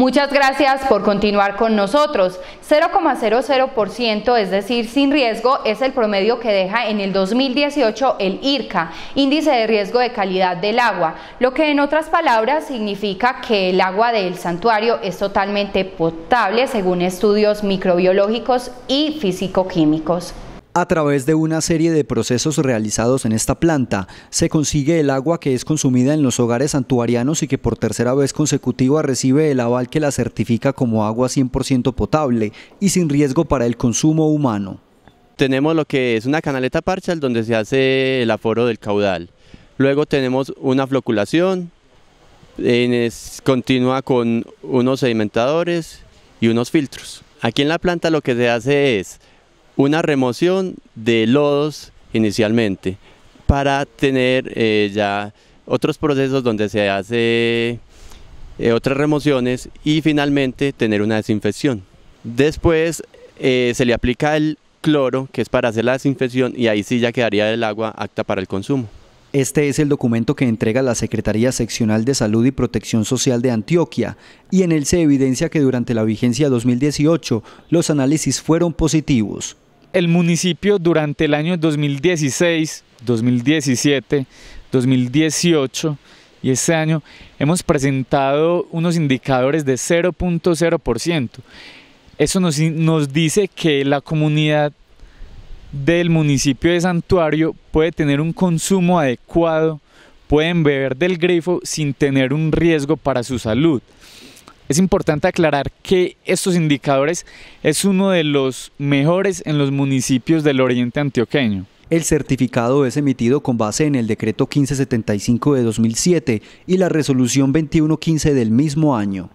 Muchas gracias por continuar con nosotros. 0,00%, es decir, sin riesgo, es el promedio que deja en el 2018 el IRCA, índice de riesgo de calidad del agua, lo que en otras palabras significa que el agua del santuario es totalmente potable según estudios microbiológicos y físico-químicos. A través de una serie de procesos realizados en esta planta, se consigue el agua que es consumida en los hogares santuarianos y que por tercera vez consecutiva recibe el aval que la certifica como agua 100% potable y sin riesgo para el consumo humano. Tenemos lo que es una canaleta parcial donde se hace el aforo del caudal. Luego tenemos una floculación, es, continúa con unos sedimentadores y unos filtros. Aquí en la planta lo que se hace es una remoción de lodos inicialmente para tener eh, ya otros procesos donde se hace eh, otras remociones y finalmente tener una desinfección. Después eh, se le aplica el cloro que es para hacer la desinfección y ahí sí ya quedaría el agua apta para el consumo. Este es el documento que entrega la Secretaría Seccional de Salud y Protección Social de Antioquia y en él se evidencia que durante la vigencia 2018 los análisis fueron positivos. El municipio durante el año 2016, 2017, 2018 y este año hemos presentado unos indicadores de 0.0%. Eso nos, nos dice que la comunidad del municipio de Santuario puede tener un consumo adecuado, pueden beber del grifo sin tener un riesgo para su salud. Es importante aclarar que estos indicadores es uno de los mejores en los municipios del oriente antioqueño. El certificado es emitido con base en el decreto 1575 de 2007 y la resolución 2115 del mismo año.